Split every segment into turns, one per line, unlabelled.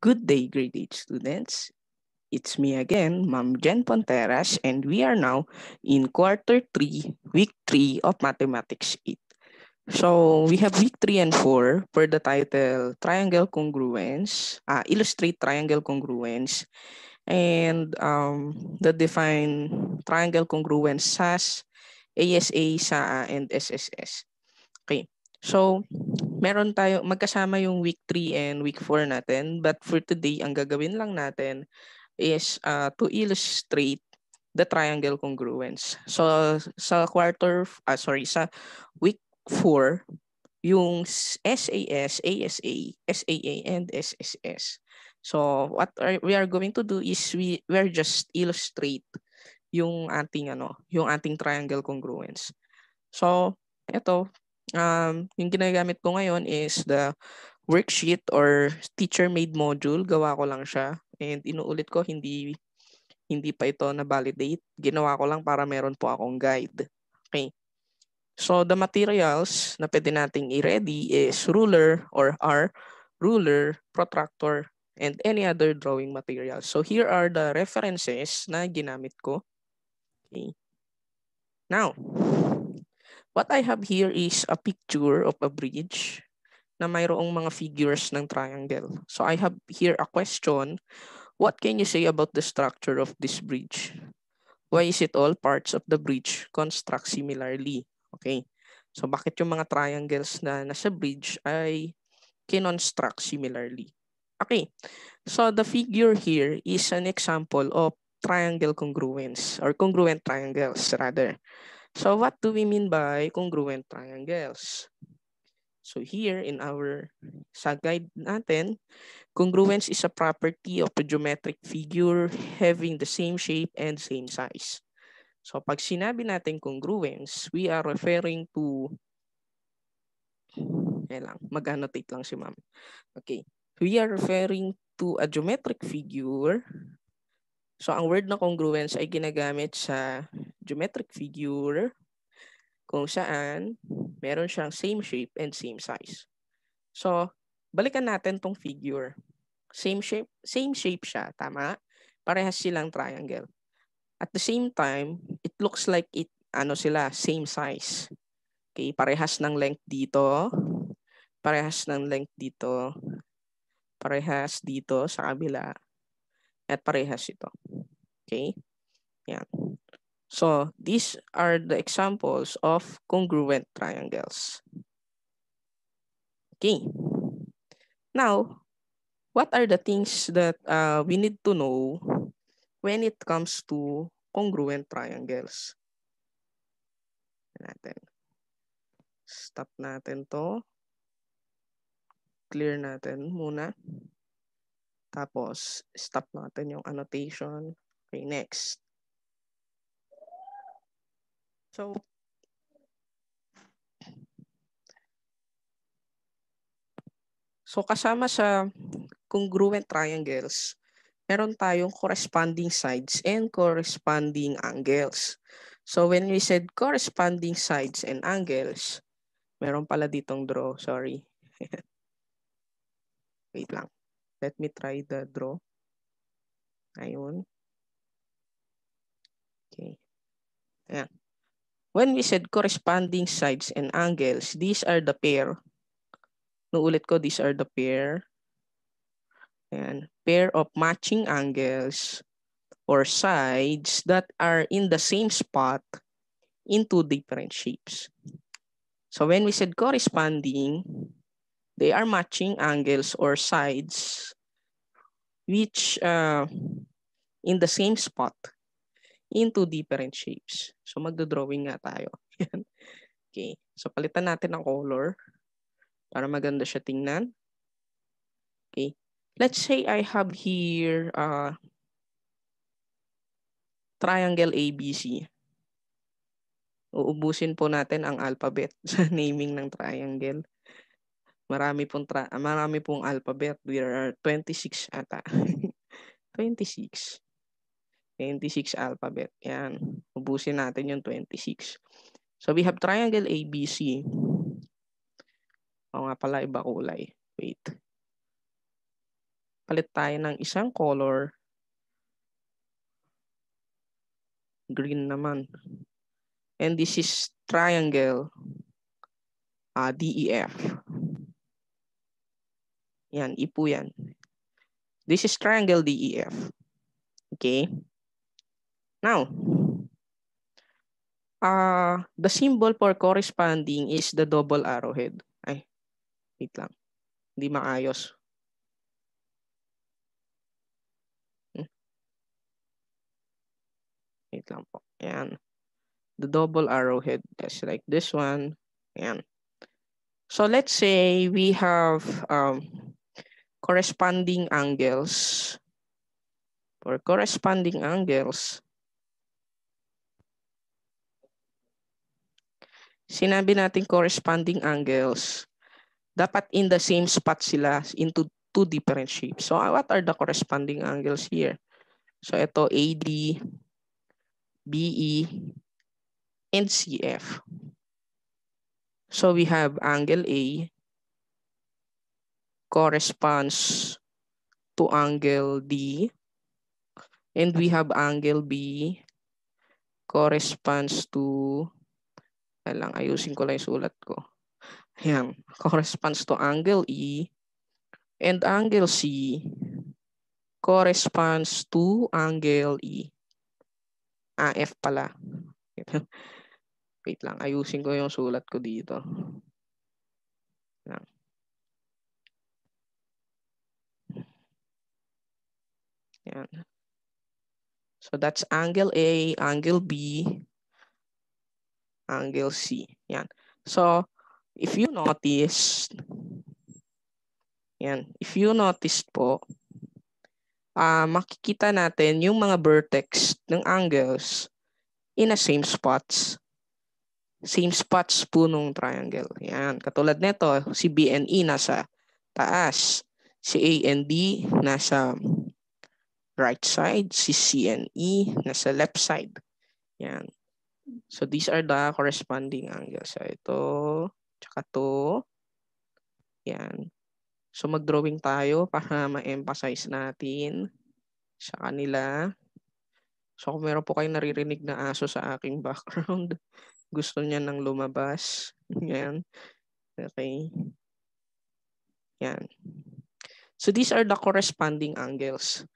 Good day, grade 8 students. It's me again, Ma'am Jen Ponteras, and we are now in quarter 3, week 3 of Mathematics 8. So we have week 3 and 4 for the title Triangle Congruence, uh, Illustrate Triangle Congruence, and um, the define triangle congruence SAS, ASA, SAA, and SSS. So, meron tayo, magkasama yung week 3 and week 4 natin. But for today, ang gagawin lang natin is uh, to illustrate the triangle congruence. So, sa quarter, ah, sorry, sa week 4, yung SAS, ASA, SAA, and SSS. So, what are, we are going to do is we, we are just illustrate yung ating ano, yung ating triangle congruence. So, ito, um, yung ginagamit ko ngayon is the worksheet or teacher-made module. Gawa ko lang siya. And inuulit ko, hindi hindi pa ito na-validate. Ginawa ko lang para meron po akong guide. Okay. So, the materials na pwede nating i-ready is ruler or R, ruler, protractor, and any other drawing materials. So, here are the references na ginamit ko. Okay. Now, What I have here is a picture of a bridge na mayroong mga figures ng triangle. So I have here a question. What can you say about the structure of this bridge? Why is it all parts of the bridge construct similarly? Okay. So bakit yung mga triangles na nasa bridge ay kinonstruct similarly? Okay. So the figure here is an example of triangle congruence or congruent triangles rather. So what do we mean by congruent triangles? So here in our sa guide natin, congruence is a property of a geometric figure having the same shape and same size. So pag sinabi natin congruence, we are referring to eh lang, mag-annotate lang si ma'am. Okay. We are referring to a geometric figure So, ang word na congruence ay ginagamit sa geometric figure kung saan meron siyang same shape and same size. So, balikan natin tong figure. Same shape, same shape siya, tama? Parehas silang triangle. At the same time, it looks like it ano sila, same size. Okay, parehas ng length dito, parehas ng length dito, parehas dito sa kabilang at parehas ito. Okay? Yan. So, these are the examples of congruent triangles. Okay. Now, what are the things that uh, we need to know when it comes to congruent triangles? Natin. Stop natin to. Clear natin muna. Tapos, stop natin yung annotation. Okay, next. So, So kasama sa congruent triangles, meron tayong corresponding sides and corresponding angles. So when we said corresponding sides and angles, meron pala ditong draw, sorry. Wait lang. Let me try the draw. Ayun. Okay. Ayan. When we said corresponding sides and angles, these are the pair. Nuulit ko, these are the pair. And Pair of matching angles or sides that are in the same spot in two different shapes. So when we said corresponding, They are matching angles or sides which uh, in the same spot into different shapes. So magdo-drawing nga tayo. okay. So palitan natin ang color para maganda siya tingnan. Okay. Let's say I have here uh, triangle ABC. Uubusin po natin ang alphabet sa naming ng triangle. Marami pong, tra- ah, marami pong alphabet. There are 26 ata. 26. 26 alphabet. Yan. Ubusin natin yung 26. So we have triangle ABC. O nga pala, iba kulay. Wait. Palit tayo ng isang color. Green naman. And this is triangle uh, ah, DEF. Yan, E po yan. This is triangle DEF. Okay? Now, uh, the symbol for corresponding is the double arrowhead. Ay, wait lang. Hindi maayos. Hmm. Wait lang po. Ayan. The double arrowhead is like this one. Ayan. So let's say we have um, corresponding angles. For corresponding angles, sinabi natin corresponding angles, dapat in the same spot sila into two different shapes. So what are the corresponding angles here? So ito AD, BE, and CF. So we have angle A, corresponds to angle D. And we have angle B corresponds to, alang, ayusin ko lang yung sulat ko. Ayan, corresponds to angle E. And angle C corresponds to angle E. AF ah, pala. Wait lang, ayusin ko yung sulat ko dito. Lang. Yan. So that's angle A, angle B, angle C. Yan. So if you notice, yan, if you notice po, uh, makikita natin yung mga vertex ng angles in the same spots. Same spots po nung triangle. Yan. Katulad nito, si B and E nasa taas. Si A and D nasa right side, CCNE nasa left side. Yan. So these are the corresponding angles. So ito, tsaka to. Yan. So mag-drawing tayo para ma-emphasize natin sa kanila. So kung meron po kayong naririnig na aso sa aking background, gusto niya nang lumabas. Yan. Okay. Yan. So these are the corresponding angles.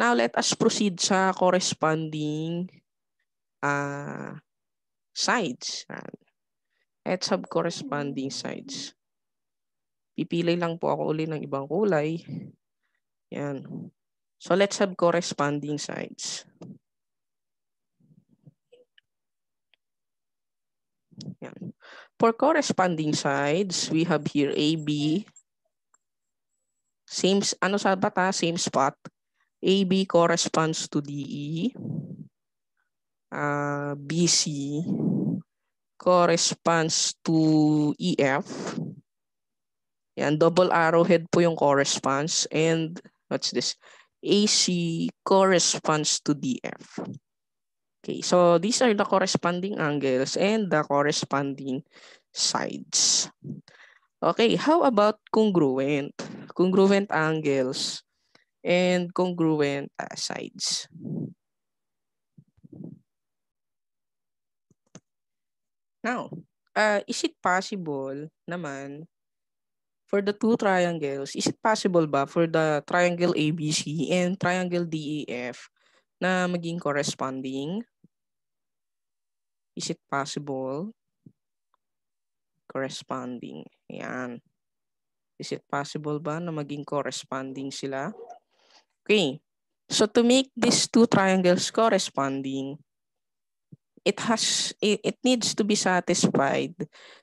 Now, let us proceed sa corresponding uh, sides. At sub corresponding sides. Pipili lang po ako uli ng ibang kulay. Yan. So, let's have corresponding sides. Yan. For corresponding sides, we have here AB. Same, ano sa bata? Same spot AB corresponds to DE. Uh, BC corresponds to EF. Yan, double arrowhead po yung corresponds. And what's this? AC corresponds to DF. Okay, so these are the corresponding angles and the corresponding sides. Okay, how about congruent? Congruent angles and congruent uh, sides. Now, uh, is it possible naman for the two triangles, is it possible ba for the triangle ABC and triangle DEF na maging corresponding? Is it possible? Corresponding. Ayan. Is it possible ba na maging corresponding sila? Okay, so to make these two triangles corresponding, it has it, it needs to be satisfied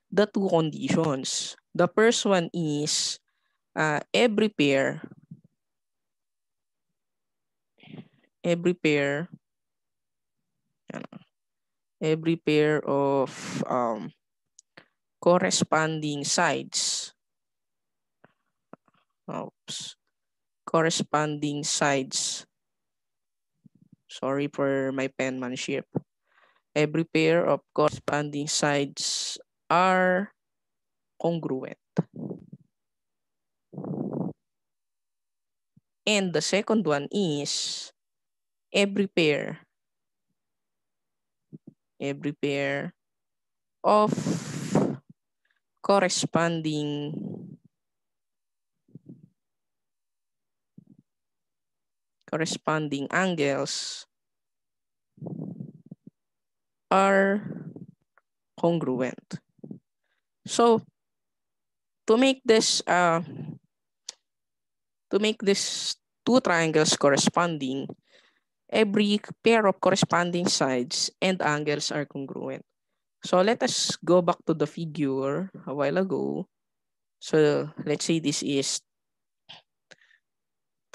the two conditions. The first one is uh, every pair every pair every pair of um, corresponding sides oops corresponding sides. Sorry for my penmanship. Every pair of corresponding sides are congruent. And the second one is every pair, every pair of corresponding corresponding angles are congruent. So to make this uh, to make these two triangles corresponding, every pair of corresponding sides and angles are congruent. So let us go back to the figure a while ago. So let's say this is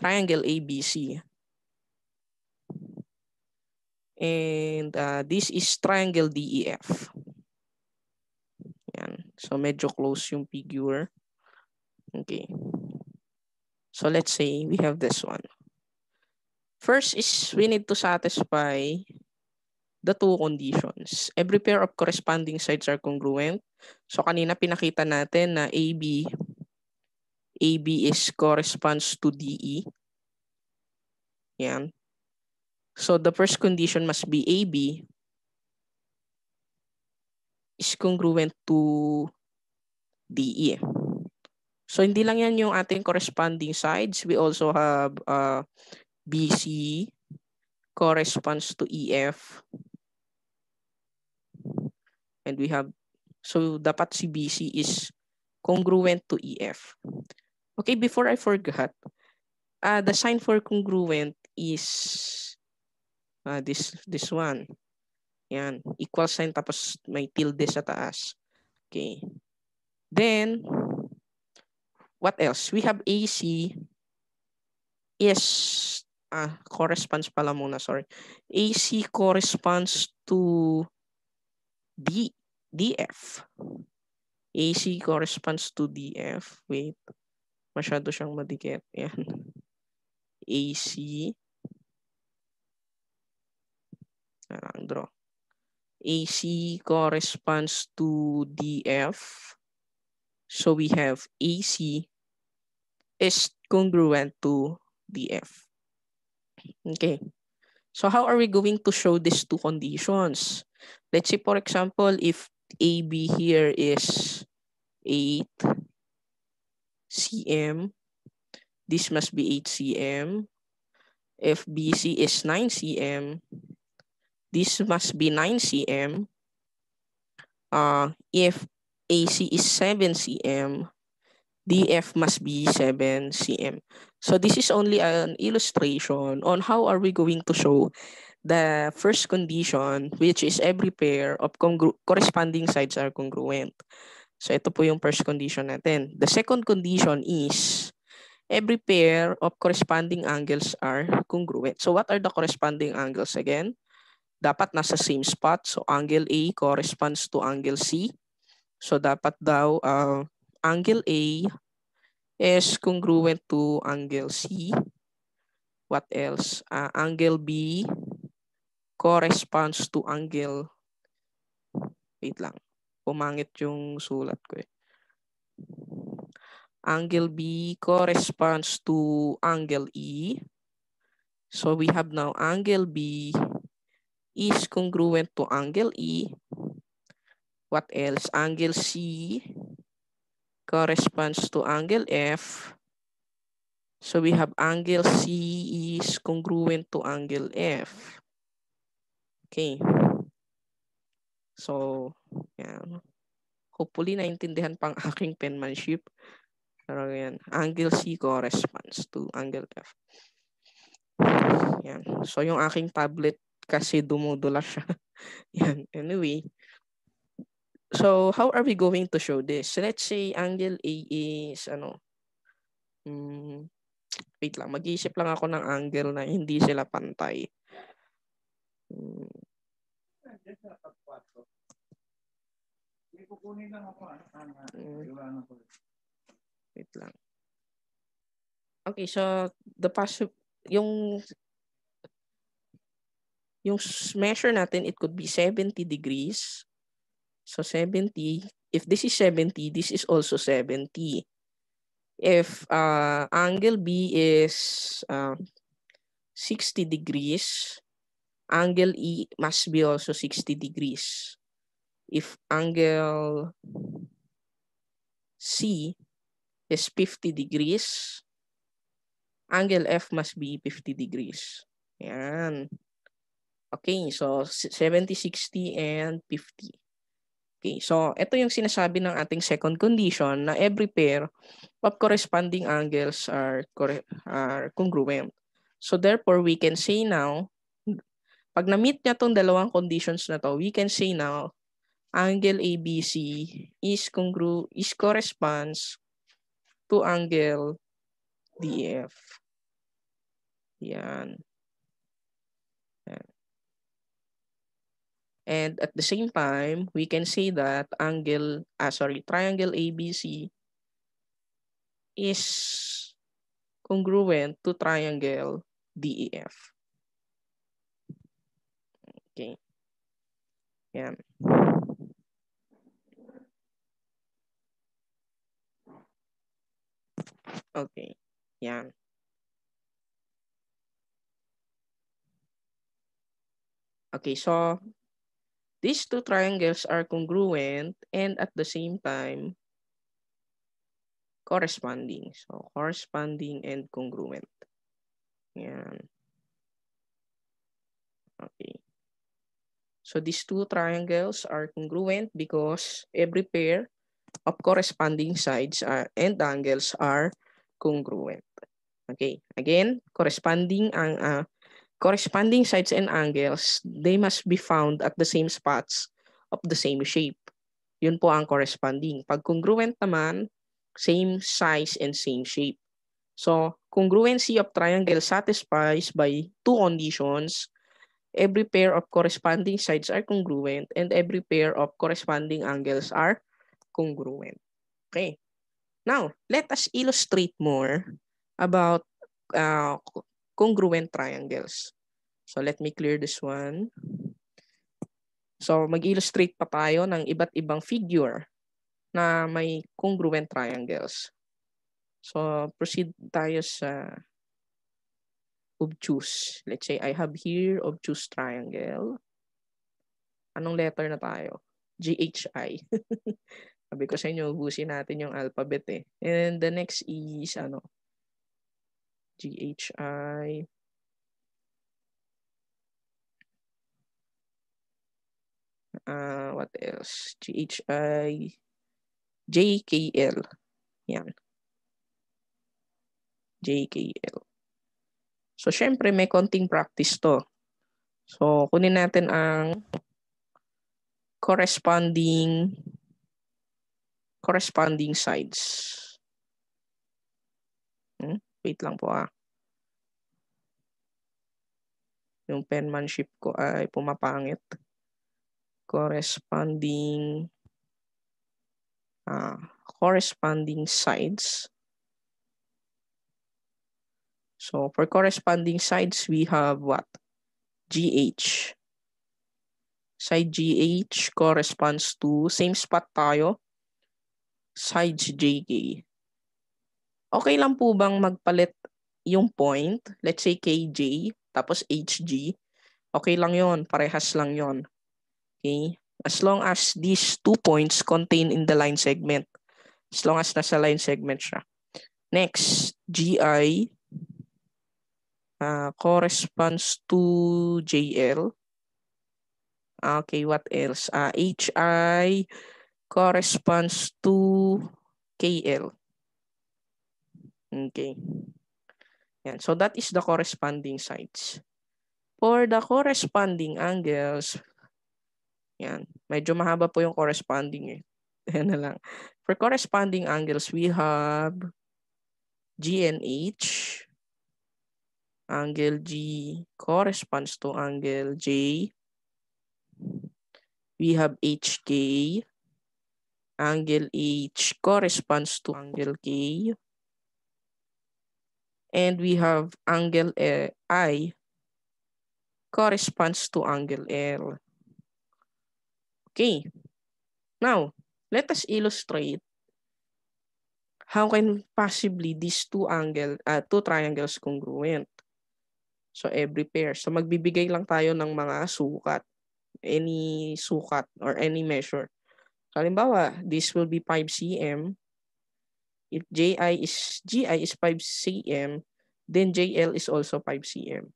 triangle ABC. And uh, this is triangle DEF. Yan. So medyo close yung figure. Okay. So let's say we have this one. First is we need to satisfy the two conditions. Every pair of corresponding sides are congruent. So kanina pinakita natin na AB AB is corresponds to DE. Yan. So the first condition must be AB is congruent to DE. So hindi lang yan yung ating corresponding sides. We also have uh, BC corresponds to EF. And we have, so dapat si BC is congruent to EF. Okay, before I forgot, uh, the sign for congruent is uh, this this one. Yan, equal sign tapos may tilde sa taas. Okay. Then, what else? We have AC Yes, ah, corresponds pala muna, sorry. AC corresponds to D, DF. AC corresponds to DF. Wait. Masyado siyang madikit. Yan. AC. ang draw. AC corresponds to DF. So we have AC is congruent to DF. Okay. So how are we going to show these two conditions? Let's say, for example, if AB here is 8 cm. This must be 8 cm. If BC is 9 cm, this must be 9 cm. Uh, if AC is 7 cm, DF must be 7 cm. So this is only an illustration on how are we going to show the first condition, which is every pair of corresponding sides are congruent. So ito po yung first condition natin. The second condition is every pair of corresponding angles are congruent. So what are the corresponding angles again? Dapat nasa same spot. So angle A corresponds to angle C. So dapat daw uh, angle A is congruent to angle C. What else? Uh, angle B corresponds to angle, wait lang, pemangit yung sulat ko eh. Angle B corresponds to angle E. So we have now angle B is congruent to angle E. What else? Angle C corresponds to angle F. So we have angle C is congruent to angle F. Okay. So Yan. Hopefully, naintindihan pang aking penmanship. Pero yan, angle C corresponds to angle F. Yan. So, yung aking tablet kasi dumudula siya. yan. Anyway, so how are we going to show this? So, let's say angle A is ano, hmm, wait lang, mag-iisip lang ako ng angle na hindi sila pantay. Mm kukunin lang ako. Ano, ano, ko. Wait lang. Okay, so the passive, yung yung measure natin, it could be 70 degrees. So 70, if this is 70, this is also 70. If uh, angle B is uh, um, 60 degrees, angle E must be also 60 degrees if angle C is 50 degrees, angle F must be 50 degrees. Yan. Okay, so 70, 60, and 50. Okay, so ito yung sinasabi ng ating second condition na every pair of corresponding angles are, are congruent. So therefore, we can say now, pag na-meet niya tong dalawang conditions na to, we can say now angle ABC is congru is corresponds to angle DF. Yan. And at the same time, we can say that angle, ah, sorry, triangle ABC is congruent to triangle DEF. Okay. Yeah. Okay. Yeah. Okay, so these two triangles are congruent and at the same time corresponding. So corresponding and congruent. Yeah. Okay. So these two triangles are congruent because every pair of corresponding sides are, and angles are congruent. Okay, again, corresponding ang uh, corresponding sides and angles, they must be found at the same spots of the same shape. Yun po ang corresponding. Pag congruent naman, same size and same shape. So, congruency of triangle satisfies by two conditions. Every pair of corresponding sides are congruent and every pair of corresponding angles are congruent. Okay. Now, let us illustrate more about uh, congruent triangles. So let me clear this one. So mag-illustrate pa tayo ng iba't ibang figure na may congruent triangles. So proceed tayo sa obtuse. Let's say I have here obtuse triangle. Anong letter na tayo? GHI. Sabi ko sa inyo, ubusin natin yung alphabet eh. And the next is ano? G-H-I. Uh, ah, what else? G-H-I. J-K-L. Yan. J-K-L. So, syempre, may konting practice to. So, kunin natin ang corresponding corresponding sides. Hmm? Wait lang po ah. Yung penmanship ko ay pumapangit. Corresponding ah, corresponding sides. So for corresponding sides, we have what? GH. Side GH corresponds to same spot tayo side JK. Okay lang po bang magpalit yung point? Let's say KJ, tapos HG. Okay lang yon Parehas lang yon Okay? As long as these two points contain in the line segment. As long as nasa line segment siya. Next, GI uh, ah, corresponds to JL. Ah, okay, what else? Uh, ah, HI corresponds to KL. Okay. Yan. So that is the corresponding sides. For the corresponding angles, yan. Medyo mahaba po yung corresponding eh. Ayan na lang. For corresponding angles, we have G and H. Angle G corresponds to angle J. We have HK Angle H corresponds to angle K. And we have angle I corresponds to angle L. Okay. Now, let us illustrate how can possibly these two angle, uh, two triangles congruent. So every pair. So magbibigay lang tayo ng mga sukat, any sukat or any measure. Halimbawa, this will be 5 cm. If JI is GI is 5 cm, then JL is also 5 cm.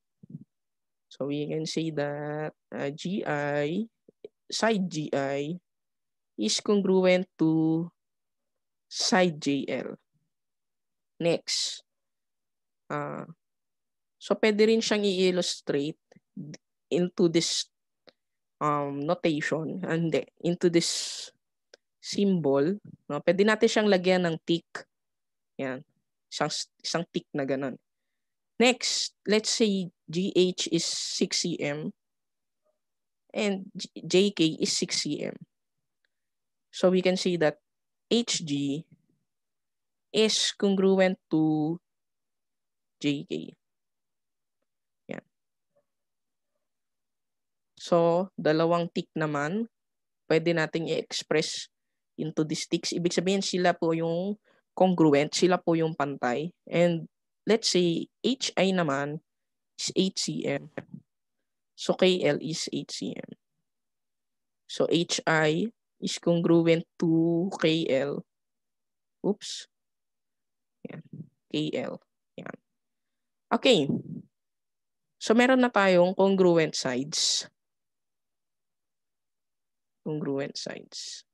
So we can say that uh, GI, side GI is congruent to side JL. Next. Uh, so pwede rin siyang i-illustrate into this um, notation and into this symbol, no? Pwede natin siyang lagyan ng tick. Yan. Isang isang tick na ganun. Next, let's say GH is 6 cm and JK is 6 cm. So we can see that HG is congruent to JK. Yan. So, dalawang tick naman, pwede nating i-express into the sticks. Ibig sabihin sila po yung congruent, sila po yung pantay. And let's say HI naman is HCM. So KL is HCM. So HI is congruent to KL. Oops. Yan. KL. Yan. Okay. So meron na tayong congruent sides. Congruent sides.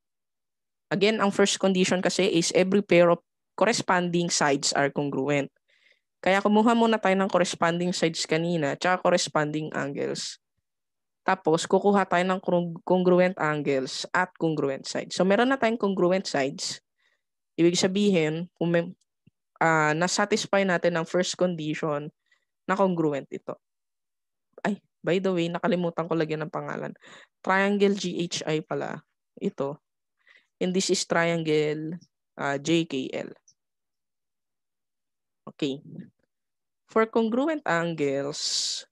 Again, ang first condition kasi is every pair of corresponding sides are congruent. Kaya kumuha muna tayo ng corresponding sides kanina tsaka corresponding angles. Tapos, kukuha tayo ng congruent angles at congruent sides. So, meron na tayong congruent sides. Ibig sabihin, kung ah, na-satisfy natin ang first condition na congruent ito. Ay, by the way, nakalimutan ko lagyan ng pangalan. Triangle GHI pala. Ito. And this is triangle uh, ah, JKL. Okay. For congruent angles,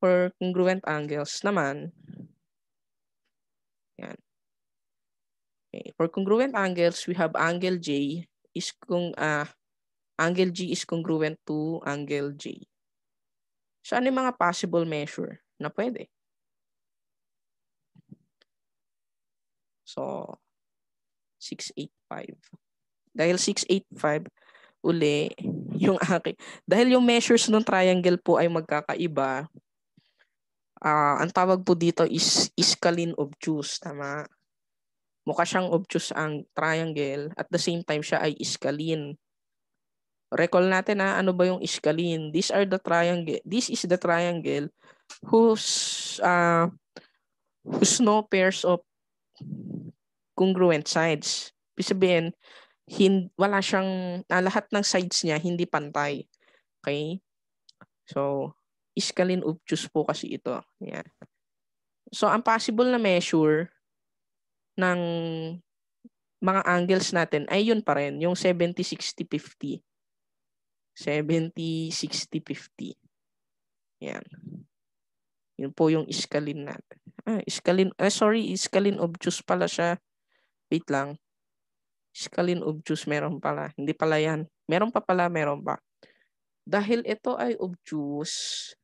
for congruent angles naman, yan. Okay. For congruent angles, we have angle J is kung uh, angle G is congruent to angle J. So ano yung mga possible measure na pwede? So, 685. Dahil 685, uli, yung aking, dahil yung measures ng triangle po ay magkakaiba, uh, ang tawag po dito is iscalin obtuse, tama? Mukha siyang obtuse ang triangle, at the same time siya ay iscalin. Recall natin na ah, ano ba yung iscalin. These are the triangle, this is the triangle whose, uh, whose no pairs of congruent sides. Ibig sabihin, hin, wala siyang, ah, lahat ng sides niya hindi pantay. Okay? So, iscalin obtuse po kasi ito. Yan. So, ang possible na measure ng mga angles natin ay yun pa rin, yung 70, 60, 50. 70, 60, 50. Yan. Yun po yung iskalin natin. Ah, iskalin, ah, sorry, iskalin obtuse pala siya. Wait lang. Iskalin obtuse meron pala. Hindi pala yan. Meron pa pala, meron pa. Dahil ito ay obtuse,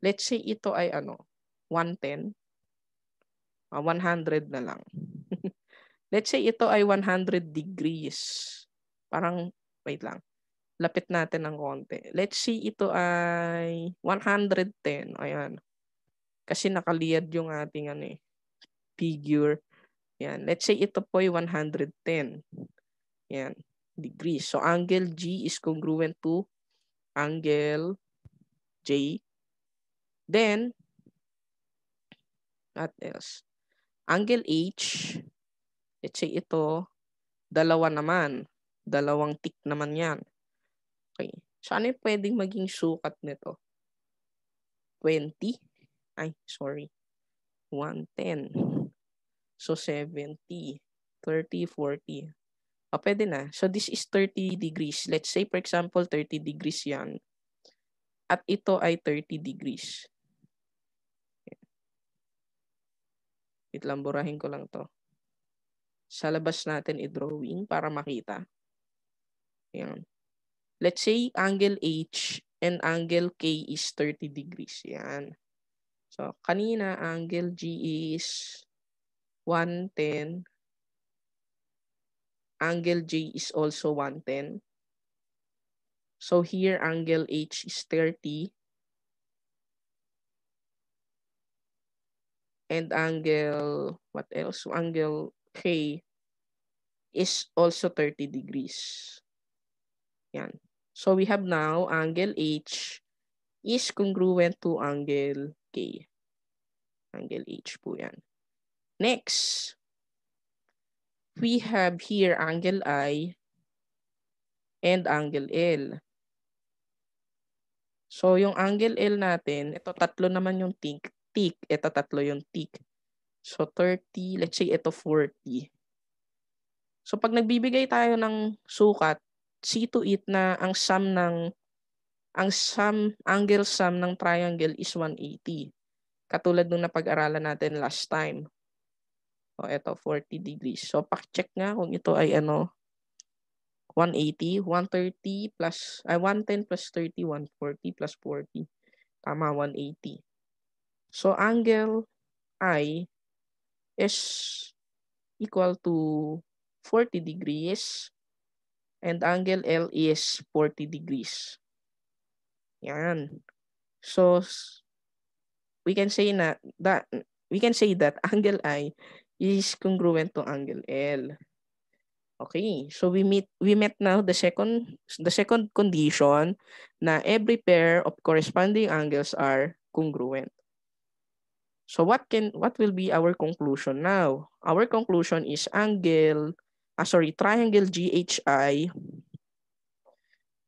let's say ito ay ano, 110. Uh, 100 na lang. let's say ito ay 100 degrees. Parang, wait lang lapit natin ng konti. Let's see, ito ay 110. Ayan. Kasi nakaliyad yung ating ano eh, figure. Yan. Let's say ito po ay 110. Yan. Degrees. So angle G is congruent to angle J. Then, what else? Angle H, let's say ito, dalawa naman. Dalawang tick naman yan. Okay. So ano pwedeng maging sukat nito? 20. Ay, sorry. 110. So, 70. 30, 40. O, pwede na. So, this is 30 degrees. Let's say, for example, 30 degrees yan. At ito ay 30 degrees. Wait lang, burahin ko lang to. Sa labas natin i-drawing para makita. Ayan. Let's say angle H and angle K is 30 degrees. Yan. So, kanina, angle G is 110. Angle J is also 110. So here, angle H is 30. And angle, what else? Angle K is also 30 degrees. Yan. So we have now angle H is congruent to angle K. Angle H po yan. Next, we have here angle I and angle L. So yung angle L natin, ito tatlo naman yung tick, tick, ito tatlo yung tick. So 30, let's say ito 40. So pag nagbibigay tayo ng sukat, see to it na ang sum ng ang sum, angle sum ng triangle is 180. Katulad nung napag-aralan natin last time. O, ito, 40 degrees. So, pakicheck nga kung ito ay ano, 180, 130 plus, ay 110 plus 30, 140 plus 40. Tama, 180. So, angle I is equal to 40 degrees and angle L is 40 degrees. Yan. So, we can say na that we can say that angle I is congruent to angle L. Okay, so we meet we met now the second the second condition na every pair of corresponding angles are congruent. So what can what will be our conclusion now? Our conclusion is angle ah, sorry triangle GHI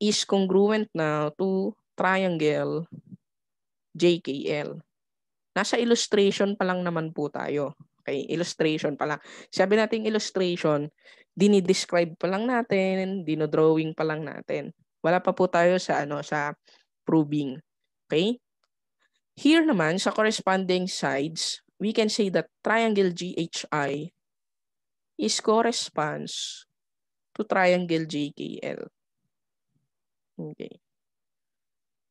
is congruent now to triangle, JKL. Nasa illustration pa lang naman po tayo. Okay, illustration pa lang. Sabi natin illustration, dinidescribe pa lang natin, dinodrawing pa lang natin. Wala pa po tayo sa ano sa proving. Okay? Here naman sa corresponding sides, we can say that triangle GHI is corresponds to triangle JKL. Okay.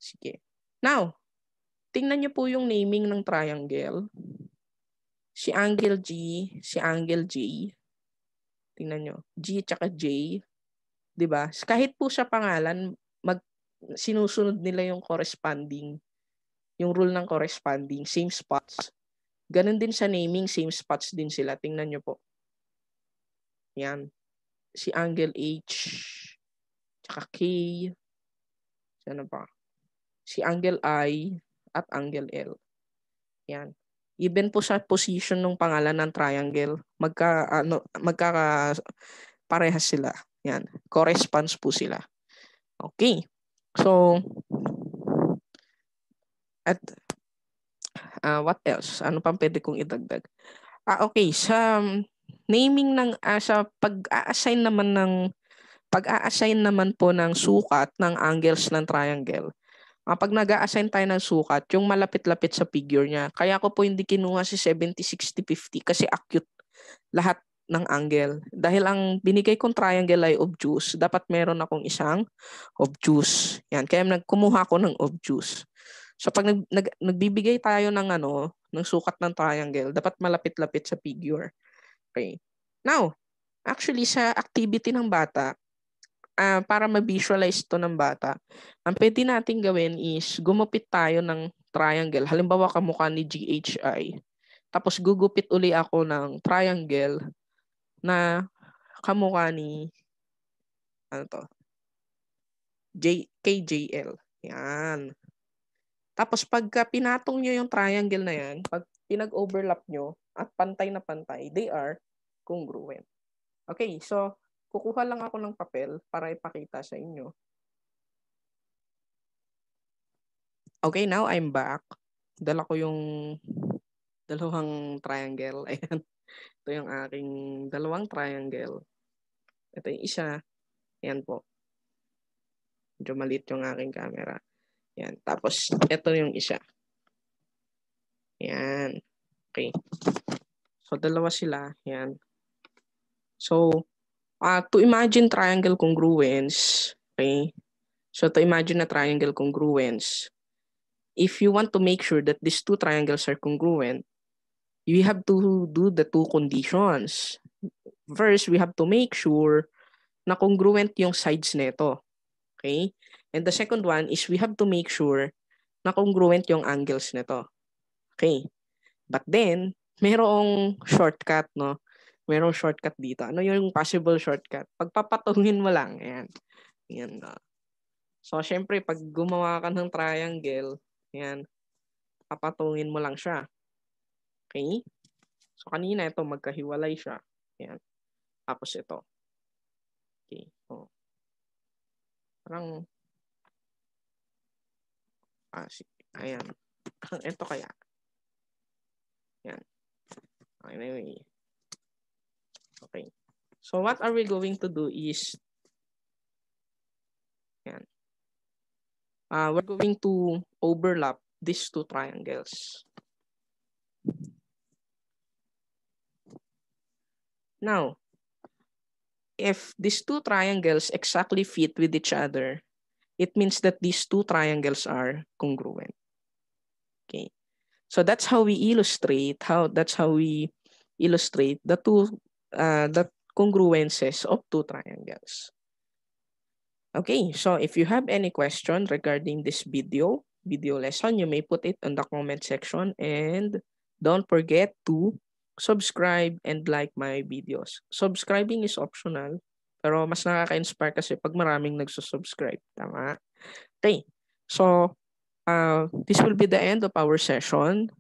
Sige. Now, tingnan niyo po yung naming ng triangle. Si angle G, si angle J. Tingnan niyo. G tsaka J. 'Di ba? Kahit po sa pangalan, mag, sinusunod nila yung corresponding, yung rule ng corresponding, same spots. Ganun din sa naming, same spots din sila. Tingnan niyo po. Yan. Si angle H, tsaka K, sana pa? si angle I at angle L. Yan. Even po sa position ng pangalan ng triangle, magka ano magkaka parehas sila. Yan. Corresponds po sila. Okay. So at uh, what else? Ano pang pwede kong idagdag? Ah okay, sa naming ng uh, sa pag-a-assign naman ng pag-a-assign naman po ng sukat ng angles ng triangle Ah, pag nag assign tayo ng sukat, yung malapit-lapit sa figure niya. Kaya ko po hindi kinuha si 70, 60, 50 kasi acute lahat ng angle. Dahil ang binigay kong triangle ay obtuse, dapat meron akong isang obtuse. Yan, kaya nagkumuha ako ng obtuse. So pag nag, nag, nagbibigay tayo ng ano, ng sukat ng triangle, dapat malapit-lapit sa figure. Okay. Now, actually sa activity ng bata, uh, para ma-visualize to ng bata, ang pwede nating gawin is gumupit tayo ng triangle. Halimbawa, kamukha ni GHI. Tapos gugupit uli ako ng triangle na kamukha ni ano to? J KJL. Yan. Tapos pag pinatong nyo yung triangle na yan, pag pinag-overlap nyo at pantay na pantay, they are congruent. Okay, so Kukuha lang ako ng papel para ipakita sa inyo. Okay, now I'm back. Dala ko yung dalawang triangle. Ayan. Ito yung aking dalawang triangle. Ito yung isa. Ayan po. Medyo maliit yung aking camera. Ayan. Tapos, ito yung isa. Ayan. Okay. So, dalawa sila. Ayan. So, uh, to imagine triangle congruence, okay? So to imagine a triangle congruence, if you want to make sure that these two triangles are congruent, you have to do the two conditions. First, we have to make sure na congruent yung sides nito. Okay? And the second one is we have to make sure na congruent yung angles nito. Okay? But then, merong shortcut, no? merong shortcut dito. Ano yung possible shortcut? Pagpapatungin mo lang. Ayan. Ayan. So, syempre, pag gumawa ka ng triangle, ayan, papatungin mo lang siya. Okay? So, kanina ito, magkahiwalay siya. Ayan. Tapos ito. Okay. So, parang, ah, si, ayan. ito kaya. Ayan. Anyway. Okay. So what are we going to do is, Uh, we're going to overlap these two triangles. Now, if these two triangles exactly fit with each other, it means that these two triangles are congruent. Okay. So that's how we illustrate how that's how we illustrate the two uh, the congruences of two triangles. Okay, so if you have any question regarding this video, video lesson, you may put it in the comment section and don't forget to subscribe and like my videos. Subscribing is optional, pero mas nakaka-inspire kasi pag maraming nagsusubscribe. Tama? Okay, so uh, this will be the end of our session.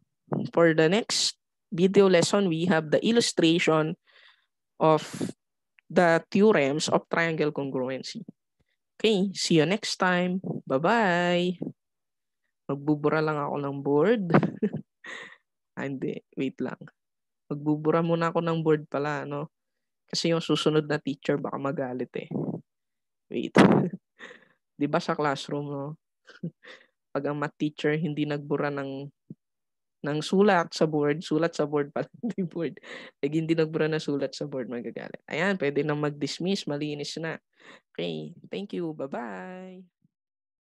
For the next video lesson, we have the illustration of the theorems of triangle congruency. Okay, see you next time. Bye-bye. Magbubura lang ako ng board. Ah, hindi, wait lang. Magbubura muna ako ng board pala, no? Kasi yung susunod na teacher baka magalit eh. Wait. 'Di ba sa classroom, no? Pag ang math teacher hindi nagbura ng ng sulat sa board, sulat sa board pala, hindi board. Pag hindi nagbura na sulat sa board, magagalit. Ayan, pwede nang mag-dismiss, malinis na. Okay, thank you, bye-bye.